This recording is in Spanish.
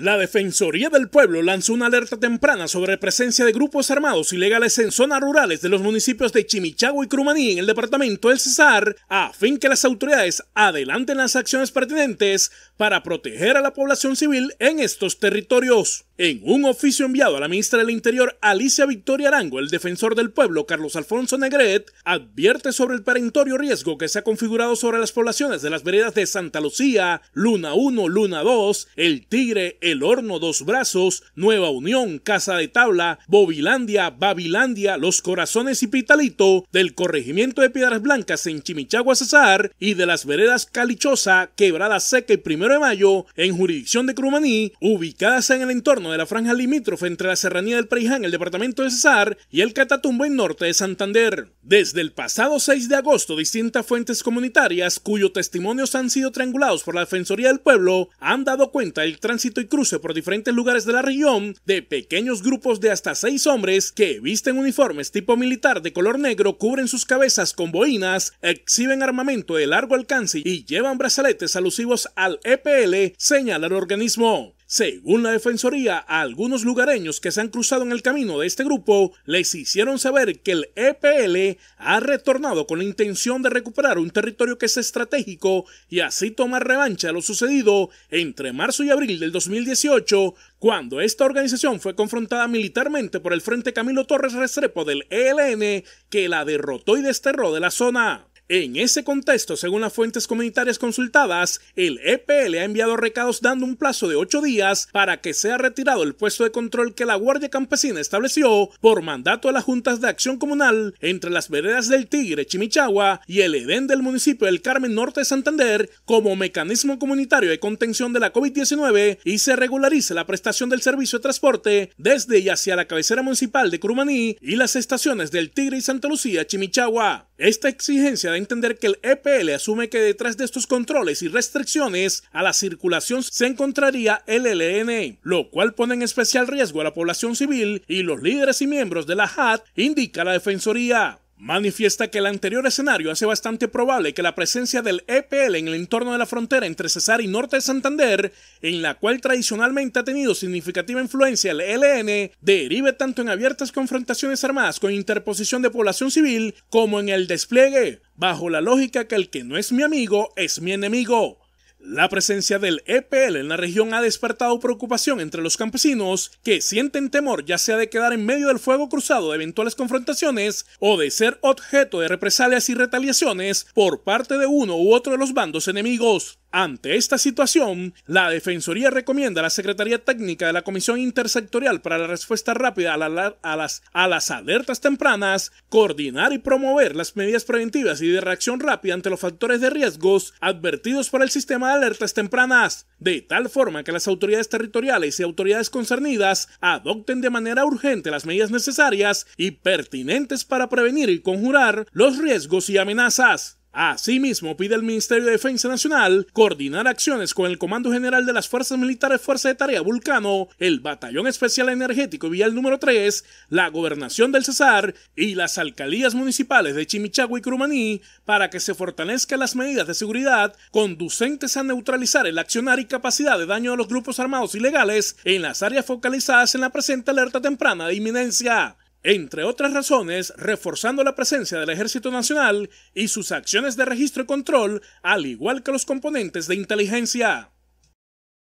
La Defensoría del Pueblo lanzó una alerta temprana sobre presencia de grupos armados ilegales en zonas rurales de los municipios de Chimichagua y Crumaní en el departamento del Cesar, a fin que las autoridades adelanten las acciones pertinentes para proteger a la población civil en estos territorios. En un oficio enviado a la ministra del Interior, Alicia Victoria Arango, el defensor del pueblo, Carlos Alfonso Negret, advierte sobre el perentorio riesgo que se ha configurado sobre las poblaciones de las veredas de Santa Lucía, Luna 1, Luna 2, El Tigre, el Horno Dos Brazos, Nueva Unión, Casa de Tabla, Bobilandia, Babilandia, Los Corazones y Pitalito, del corregimiento de Piedras Blancas en Chimichagua, Cesar y de las veredas Calichosa, Quebrada Seca y Primero de Mayo, en jurisdicción de Crumaní, ubicadas en el entorno de la franja limítrofe entre la Serranía del Preiján, el departamento de Cesar, y el Catatumbo en norte de Santander. Desde el pasado 6 de agosto, distintas fuentes comunitarias, cuyos testimonios han sido triangulados por la Defensoría del Pueblo, han dado cuenta del tránsito y cruce por diferentes lugares de la región de pequeños grupos de hasta seis hombres que visten uniformes tipo militar de color negro, cubren sus cabezas con boinas, exhiben armamento de largo alcance y llevan brazaletes alusivos al EPL, señala el organismo. Según la Defensoría, a algunos lugareños que se han cruzado en el camino de este grupo les hicieron saber que el EPL ha retornado con la intención de recuperar un territorio que es estratégico y así tomar revancha a lo sucedido entre marzo y abril del 2018, cuando esta organización fue confrontada militarmente por el Frente Camilo Torres Restrepo del ELN, que la derrotó y desterró de la zona. En ese contexto, según las fuentes comunitarias consultadas, el EPL ha enviado recados dando un plazo de ocho días para que sea retirado el puesto de control que la Guardia Campesina estableció por mandato de las Juntas de Acción Comunal entre las veredas del Tigre, Chimichagua y el Edén del municipio del Carmen Norte de Santander como mecanismo comunitario de contención de la COVID-19 y se regularice la prestación del servicio de transporte desde y hacia la cabecera municipal de Crumaní y las estaciones del Tigre y Santa Lucía, Chimichagua. Esta exigencia de entender que el EPL asume que detrás de estos controles y restricciones a la circulación se encontraría el LN, e, lo cual pone en especial riesgo a la población civil y los líderes y miembros de la HAD, indica la Defensoría manifiesta que el anterior escenario hace bastante probable que la presencia del EPL en el entorno de la frontera entre Cesar y Norte de Santander, en la cual tradicionalmente ha tenido significativa influencia el ELN, derive tanto en abiertas confrontaciones armadas con interposición de población civil como en el despliegue, bajo la lógica que el que no es mi amigo es mi enemigo. La presencia del EPL en la región ha despertado preocupación entre los campesinos que sienten temor ya sea de quedar en medio del fuego cruzado de eventuales confrontaciones o de ser objeto de represalias y retaliaciones por parte de uno u otro de los bandos enemigos. Ante esta situación, la Defensoría recomienda a la Secretaría Técnica de la Comisión Intersectorial para la Respuesta Rápida a, las, las alertas tempranas coordinar y promover las medidas preventivas y de reacción rápida ante los factores de riesgos advertidos por el sistema de alertas tempranas, de tal forma que las autoridades territoriales y autoridades concernidas adopten de manera urgente las medidas necesarias y pertinentes para prevenir y conjurar los riesgos y amenazas. Asimismo, pide al Ministerio de Defensa Nacional coordinar acciones con el Comando General de las Fuerzas Militares Fuerza de Tarea Vulcano, el Batallón Especial Energético Vial número 3, la Gobernación del Cesar y las alcaldías municipales de Chimichagua y Crumaní para que se fortalezcan las medidas de seguridad conducentes a neutralizar el accionar y capacidad de daño de los grupos armados ilegales en las áreas focalizadas en la presente alerta temprana de inminencia entre otras razones, reforzando la presencia del Ejército Nacional y sus acciones de registro y control, al igual que los componentes de inteligencia.